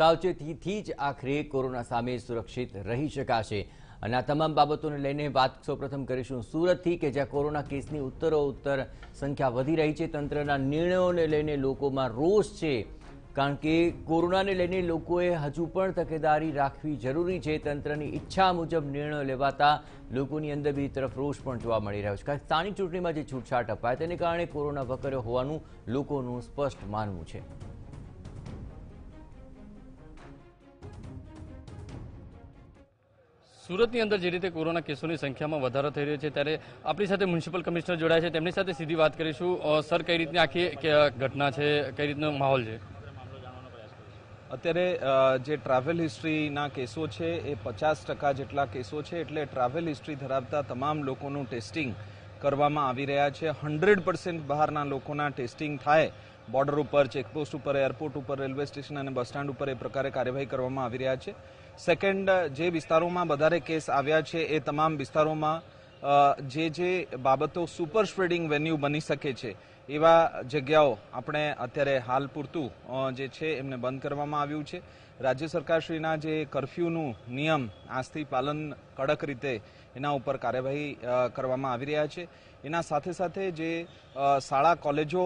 સાવચેતીથી જ આખરે કોરોના સામે સુરક્ષિત રહી શકાશે અને આ તમામ બાબતોને લઈને વાત સૌપ્રથમ કરીશું સુરતથી કે જ્યાં કોરોના કેસની ઉત્તરો ઉત્તર સંખ્યા વધી રહી છે તંત્રના નિર્ણયોને લઈને લોકોમાં રોષ છે કારણ કે કોરોનાને લઈને લોકોએ હજુ પણ તકેદારી રાખવી જરૂરી છે તંત્રની ઈચ્છા મુજબ નિર્ણય લેવાતા લોકોની અંદર બી તરફ રોષ પણ જોવા મળી રહ્યો છે કારણ સ્થાનિક ચૂંટણીમાં જે છૂટછાટ અપાય તેને કારણે કોરોના વકર્યો હોવાનું લોકોનું સ્પષ્ટ માનવું છે સુરતની અંદર જે રીતે કોરોના કેસોની સંખ્યામાં વધારો થઈ રહ્યો છે ત્યારે આપણી સાથે મ્યુનિસિપલ કમિશનર જોડાયા છે તેમની સાથે સીધી વાત કરીશું સર કઈ રીતની આખી ઘટના છે કઈ રીતનો માહોલ છે અત્યારે જે ટ્રાવેલ હિસ્ટ્રીના કેસો છે એ પચાસ ટકા જેટલા કેસો છે એટલે ટ્રાવેલ હિસ્ટ્રી ધરાવતા તમામ લોકોનું ટેસ્ટિંગ કરવામાં આવી રહ્યા છે હંડ્રેડ પર્સન્ટ બહારના લોકોના ટેસ્ટિંગ થાય બોર્ડર ઉપર ચેકપોસ્ટ ઉપર એરપોર્ટ ઉપર રેલવે સ્ટેશન અને બસ સ્ટેન્ડ ઉપર એ પ્રકારે કાર્યવાહી કરવામાં આવી રહ્યા છે સેકન્ડ જે વિસ્તારોમાં વધારે કેસ આવ્યા છે એ તમામ વિસ્તારોમાં જે જે બાબતો સુપર સ્પ્રેડિંગ વેન્યુ બની શકે છે એવા જગ્યાઓ આપણે અત્યારે હાલ પૂરતું જે છે એમને બંધ કરવામાં આવ્યું છે રાજ્ય સરકારશ્રીના જે કરફ્યુનું નિયમ આજથી પાલન કડક રીતે એના ઉપર કાર્યવાહી કરવામાં આવી રહ્યા છે એના સાથે સાથે જે શાળા કોલેજો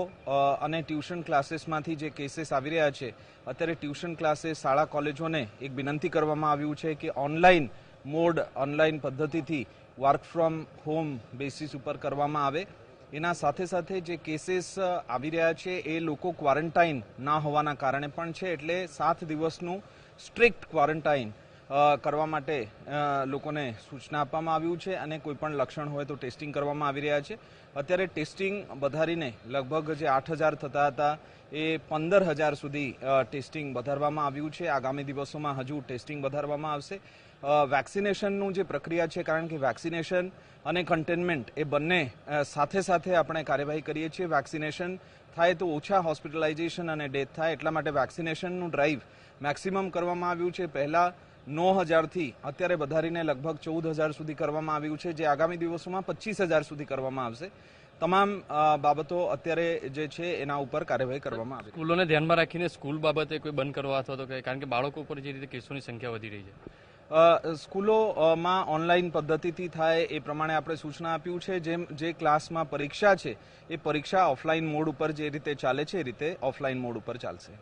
અને ટ્યુશન ક્લાસીસમાંથી જે કેસીસ આવી રહ્યા છે અત્યારે ટ્યુશન ક્લાસીસ શાળા કોલેજોને એક વિનંતી કરવામાં આવ્યું છે કે ઓનલાઈન મોડ ઓનલાઈન પદ્ધતિથી વર્ક ફ્રોમ હોમ બેસિસ ઉપર કરવામાં આવે એના સાથે સાથે જે કેસીસ આવી રહ્યા છે એ લોકો ક્વોરન્ટાઇન ના હોવાના કારણે પણ છે એટલે સાત દિવસનું સ્ટ્રિક્ટ ક્વોરન્ટાઇન કરવા માટે લોકોને સૂચના આપવામાં આવ્યું છે અને કોઈપણ લક્ષણ હોય તો ટેસ્ટિંગ કરવામાં આવી રહ્યા છે અત્યારે ટેસ્ટિંગ વધારીને લગભગ જે આઠ હજાર થતા હતા એ પંદર હજાર સુધી ટેસ્ટિંગ વધારવામાં આવ્યું છે આગામી દિવસોમાં હજુ ટેસ્ટિંગ વધારવામાં આવશે વેક્સિનેશનનું જે પ્રક્રિયા છે કારણ કે વેક્સિનેશન અને કન્ટેનમેન્ટ એ બંને સાથે સાથે આપણે કાર્યવાહી કરીએ છીએ વેક્સિનેશન થાય તો ઓછા હોસ્પિટલાઇઝેશન અને ડેથ થાય એટલા માટે વેક્સિનેશનનું ડ્રાઈવ મેક્સિમમ કરવામાં આવ્યું છે પહેલાં નો હજારથી અત્યારે વધારીને લગભગ ચૌદ હજાર સુધી કરવામાં આવ્યું છે જે આગામી દિવસોમાં પચીસ હજાર સુધી કરવામાં આવશે તમામ બાબતો અત્યારે જે છે એના ઉપર કાર્યવાહી કરવામાં આવી સ્કૂલોને ધ્યાનમાં રાખીને સ્કૂલ બાબતે કોઈ બંધ કરવા અથવા તો કારણ કે બાળકો ઉપર જે રીતે કેસોની સંખ્યા વધી રહી છે સ્કૂલોમાં ઓનલાઈન પદ્ધતિથી થાય એ પ્રમાણે આપણે સૂચના આપ્યું છે જેમ જે ક્લાસમાં પરીક્ષા છે એ પરીક્ષા ઓફલાઈન મોડ ઉપર જે રીતે ચાલે છે એ રીતે ઓફલાઈન મોડ ઉપર ચાલશે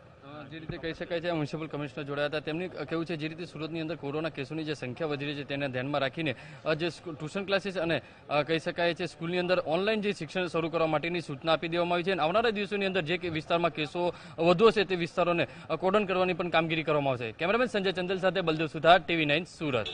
જે રીતે કહી શકાય છે મ્યુનિસિપલ કમિશનર જોડાયા હતા તેમની કહેવું છે જે રીતે સુરતની અંદર કોરોના કેસોની જે સંખ્યા વધી રહી છે તેને ધ્યાનમાં રાખીને જે ટ્યુશન ક્લાસીસ અને કહી શકાય છે સ્કૂલની અંદર ઓનલાઈન જે શિક્ષણ શરૂ કરવા માટેની સૂચના આપી દેવામાં આવી છે અને આવનારા દિવસોની અંદર જે વિસ્તારમાં કેસો વધુ હશે તે વિસ્તારોને કોડન કરવાની પણ કામગીરી કરવામાં આવશે કેમેરામેન સંજય ચંદલ સાથે બલદેવ સુધાર ટીવી નાઇન સુરત